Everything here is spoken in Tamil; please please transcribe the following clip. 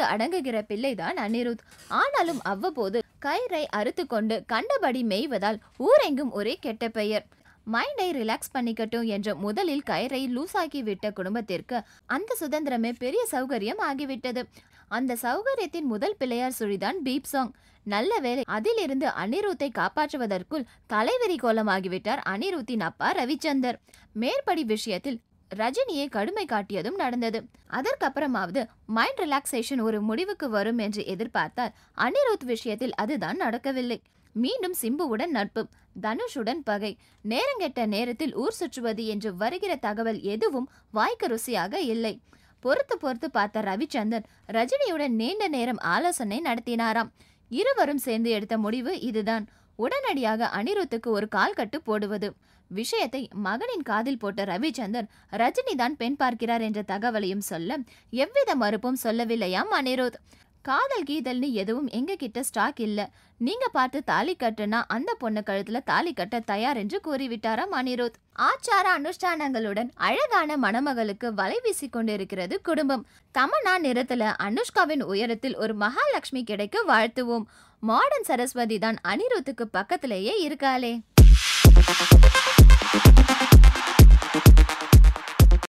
கதைக்கு அடங்குகிற பிள்ளைதான் அனிருத் ஆனாலும் அவ்வப்போது கயிறை அறுத்து கொண்டு கண்டபடி மேய்வதால் ஊரெங்கும் ஒரே கெட்ட பெயர் மைண்டை ரிலாக்ஸ் பண்ணிக்கட்டும் என்று முதலில் கயிறை லூசாக்கி விட்ட குடும்பத்திற்கு அந்த சுதந்திரமே பெரிய சௌகரியம் ஆகிவிட்டது அந்த சௌகரியத்தின் முதல் பிள்ளையார் சுழிதான் பீப் சாங் நல்ல வேலை அதிலிருந்து அனிருத்தை காப்பாற்றுவதற்குள் தலைவெறி கோலமாகிவிட்டார் அனிருத்தின் அப்பா ரவிச்சந்தர் மேற்படி விஷயத்தில் ரஜினியை கடுமை காட்டியதும் நடந்தது அதற்கப்புறமாவது மைண்ட் ரிலாக்ஸேஷன் ஒரு முடிவுக்கு வரும் என்று எதிர்பார்த்தால் அனிருத் விஷயத்தில் அதுதான் நடக்கவில்லை மீண்டும் சிம்புவுடன் நட்பு தனுஷுடன் பகை நேரங்கெட்ட நேரத்தில் ஊர் சுற்றுவது என்று வருகிற தகவல் எதுவும் வாய்க்கு ருசியாக இல்லை பொறுத்து பொறுத்து பார்த்த ரவிச்சந்திரன் ரஜினியுடன் நீண்ட நேரம் ஆலோசனை நடத்தினாராம் இருவரும் சேர்ந்து எடுத்த முடிவு இதுதான் உடனடியாக அனிருத்துக்கு ஒரு கால் கட்டு போடுவது விஷயத்தை மகனின் காதில் போட்ட ரவிச்சந்தர் ரஜினி தான் பெண் பார்க்கிறார் என்ற தகவலையும் சொல்ல எவ்வித மறுப்பும் சொல்லவில்லையாம் அனிருத் காதல் கீதல்னு எதுவும் எங்ககிட்ட ஸ்டாக் இல்லை நீங்க பார்த்து தாலி கட்டுனா அந்த பொண்ணு கழுத்துல தாலி கட்ட தயார் என்று கூறிவிட்டாரா அனிருத் ஆச்சார அனுஷ்டானங்களுடன் அழகான மணமகளுக்கு வலை வீசி கொண்டிருக்கிறது குடும்பம் தமனா நிறத்துல அனுஷ்காவின் உயரத்தில் ஒரு மகாலட்சுமி கிடைக்க வாழ்த்துவோம் மாடர்ன் சரஸ்வதி தான் அனிருத்துக்கு பக்கத்திலேயே இருக்காளே